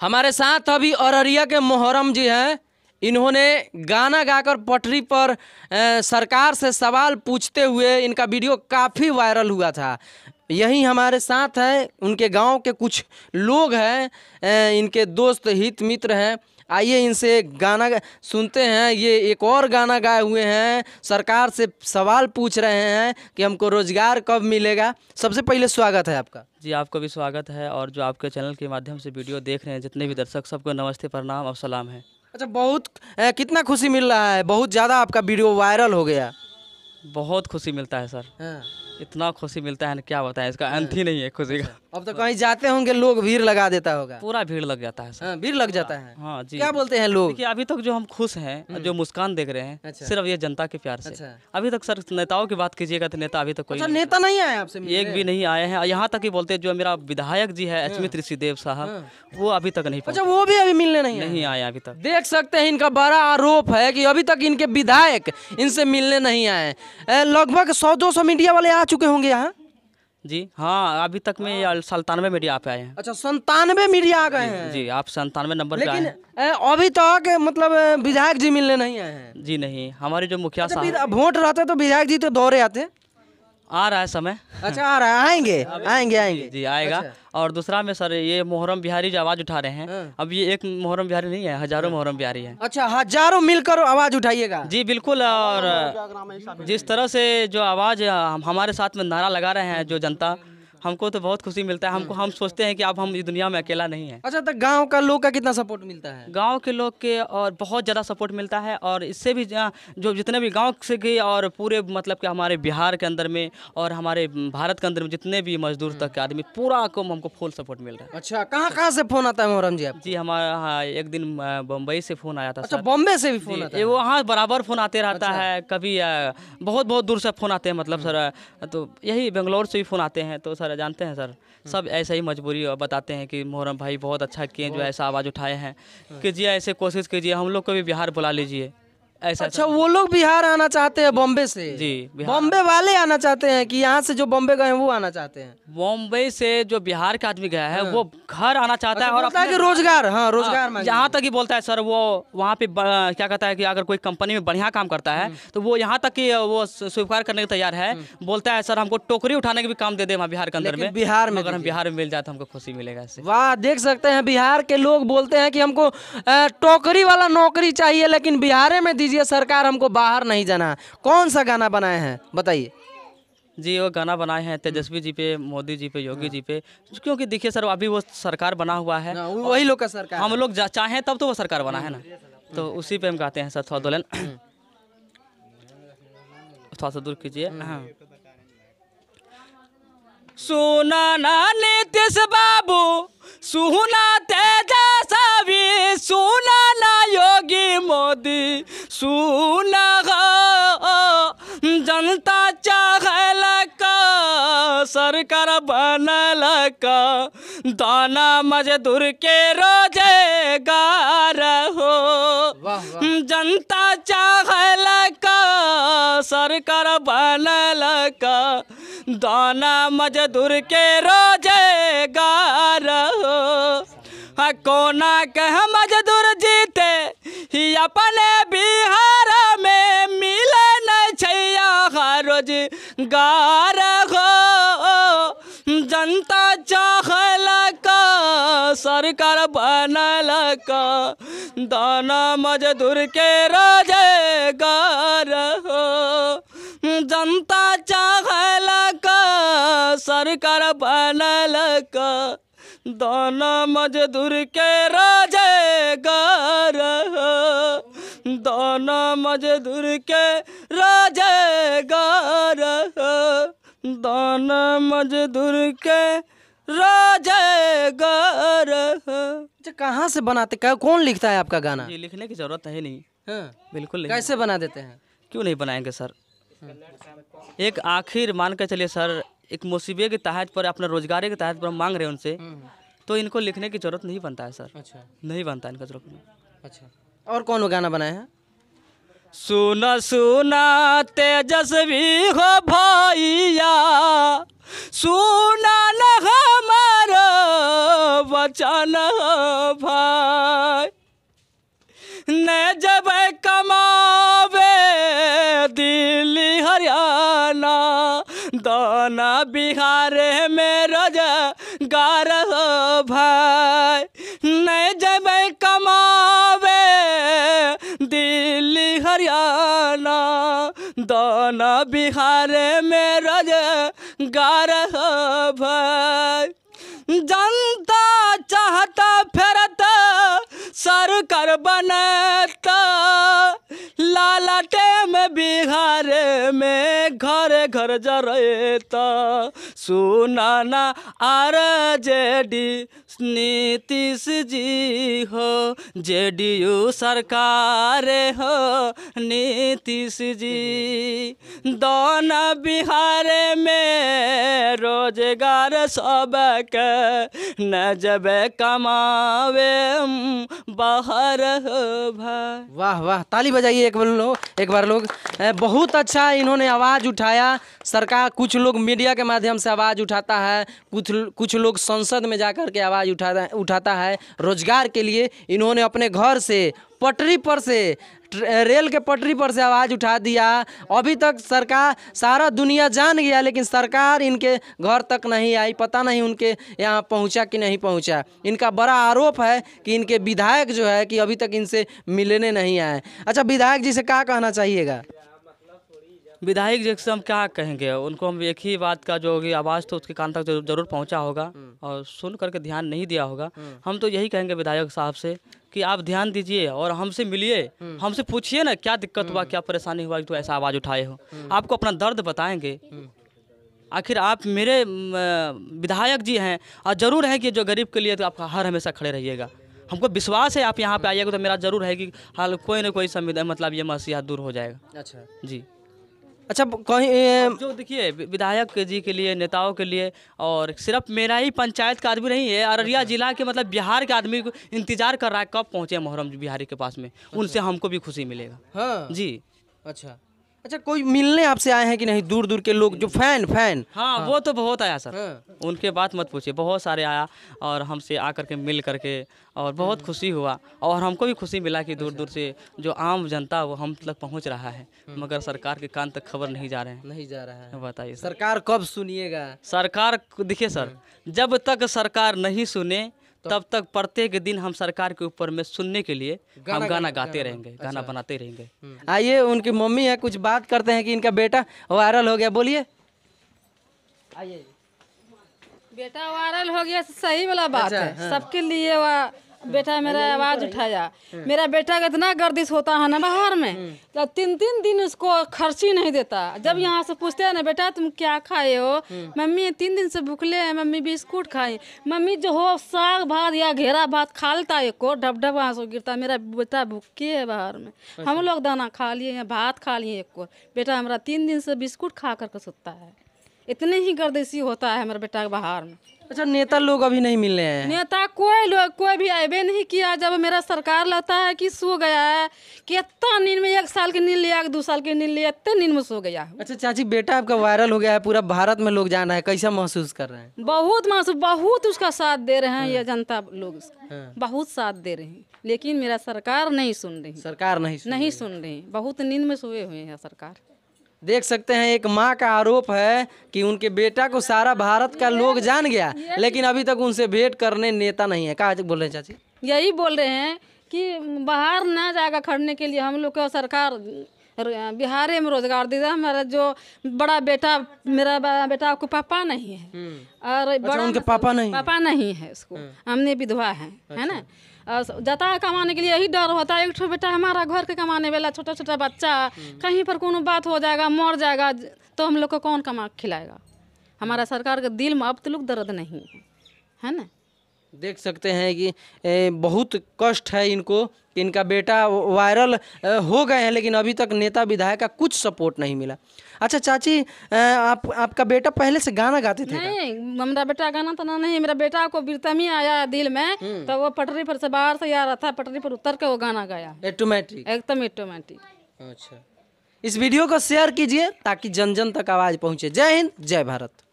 हमारे साथ अभी अररिया के मोहरम जी हैं इन्होंने गाना गाकर पटरी पर सरकार से सवाल पूछते हुए इनका वीडियो काफ़ी वायरल हुआ था यही हमारे साथ है उनके गांव के कुछ लोग हैं इनके दोस्त हित मित्र हैं आइए इनसे गाना सुनते हैं ये एक और गाना गाए हुए हैं सरकार से सवाल पूछ रहे हैं कि हमको रोज़गार कब मिलेगा सबसे पहले स्वागत है आपका जी आपको भी स्वागत है और जो आपके चैनल के माध्यम से वीडियो देख रहे हैं जितने भी दर्शक सबको नमस्ते प्रणाम और सलाम है अच्छा बहुत ए, कितना खुशी मिल रहा है बहुत ज़्यादा आपका वीडियो वायरल हो गया बहुत खुशी मिलता है सर हाँ। इतना खुशी मिलता है क्या बताएं इसका अंत ही हाँ। नहीं है खुशी का अब तो कहीं जाते होंगे लोग भीड़ लगा देता होगा पूरा भीड़ लग जाता है हाँ, भीड़ लग जाता है हाँ जी क्या बोलते हैं लोग कि अभी तक जो हम खुश हैं हम्म। जो मुस्कान देख रहे हैं अच्छा। सिर्फ ये जनता के प्यार से अच्छा। अभी तक सर नेताओं की बात कीजिएगा तो नेता अभी तक कोई अच्छा, नेता नहीं आया आपसे एक भी नहीं आए हैं यहाँ तक ही बोलते जो मेरा विधायक जी है ऋषि देव साहब हाँ। वो अभी तक नहीं अच्छा वो भी अभी मिलने नहीं नहीं आए अभी तक देख सकते हैं इनका बड़ा आरोप है की अभी तक इनके विधायक इनसे मिलने नहीं आए लगभग सौ दो सौ मीडिया वाले आ चुके होंगे यहाँ जी हाँ अभी तक में हाँ। सल्तानवे मीडिया आप आए हैं अच्छा संतानवे मीडिया आ गए हैं जी आप संतानवे नंबर लेकिन पे आए अभी तक मतलब विधायक जी मिलने नहीं आए हैं जी नहीं हमारे जो मुखिया अच्छा, साहब वोट रहते तो विधायक जी तो दौरे आते आ रहा है समय अच्छा आ रहा है आएंगे आएंगे आएंगे जी आएगा अच्छा। और दूसरा में सर ये मोहरम बिहारी जो आवाज उठा रहे हैं हाँ। अब ये एक मोहरम बिहारी नहीं है हजारों मोहरम बिहारी है अच्छा हजारों मिलकर आवाज उठाइएगा जी बिल्कुल और जिस तरह से जो आवाज हमारे साथ में नारा लगा रहे हैं जो जनता हमको तो बहुत खुशी मिलता है हमको हम्म। हम सोचते हैं कि अब हम इस दुनिया में अकेला नहीं है अच्छा तो गाँव का लोग का कितना सपोर्ट मिलता है गाँव के लोग के और बहुत ज़्यादा सपोर्ट मिलता है और इससे भी जो जितने भी गाँव से गए और पूरे मतलब कि हमारे बिहार के अंदर में और हमारे भारत के अंदर में जितने भी मजदूर तक के आदमी पूरा को हमको फुल सपोर्ट मिल रहा है अच्छा कहाँ कहाँ से फोन आता है मोहरम जी जी हमारा हाँ, एक दिन बम्बई से फोन आया था अच्छा बॉम्बे से भी फोन आता है हाँ, बराबर फोन आते रहता अच्छा। है कभी बहुत बहुत दूर से फोन आते हैं मतलब हम्म। सर तो यही बेंगलोर से भी फोन आते हैं तो सर सर जानते हैं सर सब ऐसे ही मजबूरी बताते हैं कि मोहरम भाई बहुत अच्छा किए जो ऐसा आवाज़ उठाए हैं कीजिए ऐसे कोशिश कीजिए हम लोग को भी बिहार बुला लीजिए ऐसा अच्छा वो लोग बिहार आना चाहते हैं बॉम्बे से जी बॉम्बे वाले आना चाहते हैं कि यहाँ से जो बॉम्बे गए वो आना चाहते हैं बॉम्बे से जो बिहार का आदमी गया है हाँ। वो घर आना चाहता है अच्छा, और अपना कि रोजगार हाँ, हाँ रोजगार यहाँ तक ही बोलता है सर वो वहाँ पे क्या कहता है कि अगर कोई कंपनी में बढ़िया काम करता है हम्म। तो वो यहाँ तक की वो स्वीकार करने को तैयार है हम्म। बोलता है सर हमको टोकरी उठाने का भी काम दे दे वहाँ बिहार के अंदर में बिहार में अगर हम बिहार में मिल जाए तो हमको खुशी मिलेगा वाह देख सकते हैं बिहार के लोग बोलते हैं कि हमको टोकरी वाला नौकरी चाहिए लेकिन बिहार में दीजिए सरकार हमको बाहर नहीं जाना कौन सा गाना बनाए हैं बताइए जी वो गाना बनाए हैं तेजस्वी जी पे मोदी जी पे योगी जी पे क्योंकि देखिए सर अभी वो सरकार बना हुआ है वही लोग का सरकार हम लोग चाहें तब तो वो सरकार बना है ना तो उसी पे हम गाते हैं सर थोड़ा दोलन थोड़ा सा दूर कीजिए हाँ। सुना ना नीतीश बाबू सुना तेजस्वी सुना ना योगी मोदी रसूला जनता चाहल सरकार बनल का दाना मजदूर के रोजगार हो जनता चाहल सरकार बनल का दाना मजदूर के रोजगार हो कोना के मजदूर जीते ही अपने कर बन का दाना मजदूर के रोजगार हो जनता चाह का सरकार बनल का दाना मजदूर के रोजगार दाना मजदूर के रोजगार दाना मजदूर के अच्छा कहाँ से बनाते क्या कौन लिखता है आपका गाना ये लिखने की जरूरत है नहीं हाँ, बिल्कुल नहीं। कैसे बना देते हैं क्यों नहीं बनाएंगे सर एक आखिर मान के चलिए सर एक मुसीबे के तहत पर अपने रोजगार के तहत पर हम मांग रहे हैं उनसे हम्म। तो इनको लिखने की जरूरत नहीं बनता है सर अच्छा नहीं बनता इनका जरूरत अच्छा और कौन गाना बनाया है सुन सुना तेजस्वी हो भैया सुना न हमार वचन भाई न जब कमावे दिल्ली हरियाणा दाना बिहार में रोज हो भाई बिहार में रज गार जनता चाहता फेरत सरकार बनता तो वाला टेम बिहार में घर घर जरता सुनाना R J D Nitish ji हो जे डी यू सरकार हो नीतीश जी दोन बिहार में रोजगार सबके न जब कमावे बाहर वाह वाह ताली बजाइए एक बार लोग एक बार लोग बहुत अच्छा इन्होंने आवाज़ उठाया सरकार कुछ लोग मीडिया के माध्यम से आवाज़ उठाता है कुछ कुछ लोग संसद में जा कर के आवाज़ उठाता उठाता है रोजगार के लिए इन्होंने अपने घर से पटरी पर से रेल के पटरी पर से आवाज़ उठा दिया अभी तक सरकार सारा दुनिया जान गया लेकिन सरकार इनके घर तक नहीं आई पता नहीं उनके यहाँ पहुँचा कि नहीं पहुँचा इनका बड़ा आरोप है कि इनके विधायक विधायक जो है कि अभी तक इनसे मिलने नहीं आए अच्छा विधायक जी से क्या कहना चाहिएगा विधायक जी से हम क्या कहेंगे उनको हम एक ही बात का जो होगी आवाज़ तो उसके कान तक जरूर पहुंचा होगा हम्म। और सुन करके ध्यान नहीं दिया होगा हम्म। हम तो यही कहेंगे विधायक साहब से कि आप ध्यान दीजिए और हमसे मिलिए हम्म। हमसे पूछिए ना क्या दिक्कत हुआ क्या परेशानी हुआ तो ऐसा आवाज़ उठाए हो आपको अपना दर्द बताएंगे आखिर आप मेरे विधायक जी हैं और ज़रूर है कि जो गरीब के लिए तो आप हर हमेशा खड़े रहिएगा हमको विश्वास है आप यहाँ पे आइएगा तो मेरा जरूर है कि हाल कोई ना कोई संविधान मतलब ये मसीहा दूर हो जाएगा अच्छा जी अच्छा कहीं जो देखिए विधायक जी के लिए नेताओं के लिए और सिर्फ मेरा ही पंचायत का आदमी नहीं है अररिया अच्छा। जिला के मतलब बिहार के आदमी को इंतजार कर रहा है कब पहुँचे मोहरम बिहारी के पास में अच्छा। उनसे हमको भी खुशी मिलेगा हाँ जी अच्छा अच्छा कोई मिलने आपसे आए हैं कि नहीं दूर दूर के लोग जो फैन फैन हाँ, हाँ। वो तो बहुत आया सर हाँ। उनके बात मत पूछिए बहुत सारे आया और हमसे आ करके मिल करके और बहुत हम्म। खुशी हुआ और हमको भी खुशी मिला कि दूर दूर अच्छा। से जो आम जनता वो हम तक पहुंच रहा है हम्म। मगर सरकार के कान तक खबर नहीं जा रहे हैं नहीं जा रहा है बताइए सरकार कब सुनिएगा सरकार देखिए सर हम्म। जब तक सरकार नहीं सुने तो तब तक प्रत्येक दिन हम सरकार के ऊपर में सुनने के लिए गाना, हम गाना गाते रहेंगे गाना अच्छा। बनाते रहेंगे हम्म। आइए उनकी मम्मी है कुछ बात करते हैं कि इनका बेटा वायरल हो गया बोलिए आइए बेटा वायरल हो गया तो सही वाला बात अच्छा, है हाँ। सबके लिए बेटा मेरा आवाज उठाया हाँ। मेरा बेटा का इतना गर्दिश होता है ना बाहर में हाँ। तो तीन तीन दिन उसको खर्ची नहीं देता जब हाँ। यहाँ से पूछते हैं ना बेटा तुम क्या खाए हो मम्मी तीन दिन से भूखले हैं मम्मी बिस्कुट खाए मम्मी जो हो साग भात या घेरा भात खा लेता है को ढप ढप वहाँ से गिरता मेरा बेटा भूखे है बाहर में अच्छा। हम लोग दाना खा लिए भात खा लिए एक को बेटा हमारा तीन दिन से बिस्कुट खा करके सुता है इतने ही गर्दिशी होता है हमारे बेटा के बाहर में अच्छा नेता लोग अभी नहीं मिल रहे हैं नेता कोई लोग कोई भी आबे नहीं किया जब मेरा सरकार लगता है कि सो गया है कि इतना नींद में एक साल के नींद लिया दो साल के नींद लिया इतने नींद में सो गया अच्छा चाची बेटा आपका वायरल हो गया है पूरा भारत में लोग जान रहे हैं कैसा महसूस कर रहे हैं बहुत महसूस बहुत उसका साथ दे रहे हैं ये हाँ। जनता लोग हाँ। बहुत साथ दे रहे हैं लेकिन मेरा सरकार नहीं सुन रही सरकार नहीं नहीं सुन रही बहुत नींद में सोए हुए हैं सरकार देख सकते हैं एक माँ का आरोप है कि उनके बेटा को सारा भारत का लोग जान गया लेकिन अभी तक उनसे भेंट करने नेता नहीं है कहा बोल रहे हैं चाची यही बोल रहे हैं कि बाहर ना जाएगा खड़ने के लिए हम लोग को सरकार बिहार में रोजगार दे रहा हमारा जो बड़ा बेटा मेरा बेटा को पापा नहीं है हम्म। और अच्छा, बड़ा उनके पापा नहीं पापा नहीं है उसको हम्म। हमने विधवा है है ना अच्छा। जाता है कमाने के लिए यही डर होता है एक बेटा हमारा घर के कमाने वाला छोटा छोटा बच्चा कहीं पर कोनो बात हो जाएगा मर जाएगा तो हम लोग को कौन कमा खिलाएगा हमारा सरकार का दिल में अब लोग दर्द नहीं है है ना देख सकते हैं कि बहुत कष्ट है इनको कि इनका बेटा वायरल हो गए हैं लेकिन अभी तक नेता विधायक का कुछ सपोर्ट नहीं मिला अच्छा चाची आप आपका बेटा पहले से गाना गाते थे नहीं मेरा बेटा गाना तो ना नहीं मेरा बेटा को बिरतमी आया दिल में हम्म। तो वो पटरी पर से बाहर से आ रहा था पटरी पर उतर के वो गाना गाया ऑटोमेटिक एकदम ऑटोमेटिक अच्छा इस वीडियो को शेयर कीजिए ताकि जन जन तक आवाज़ पहुंचे जय हिंद जय भारत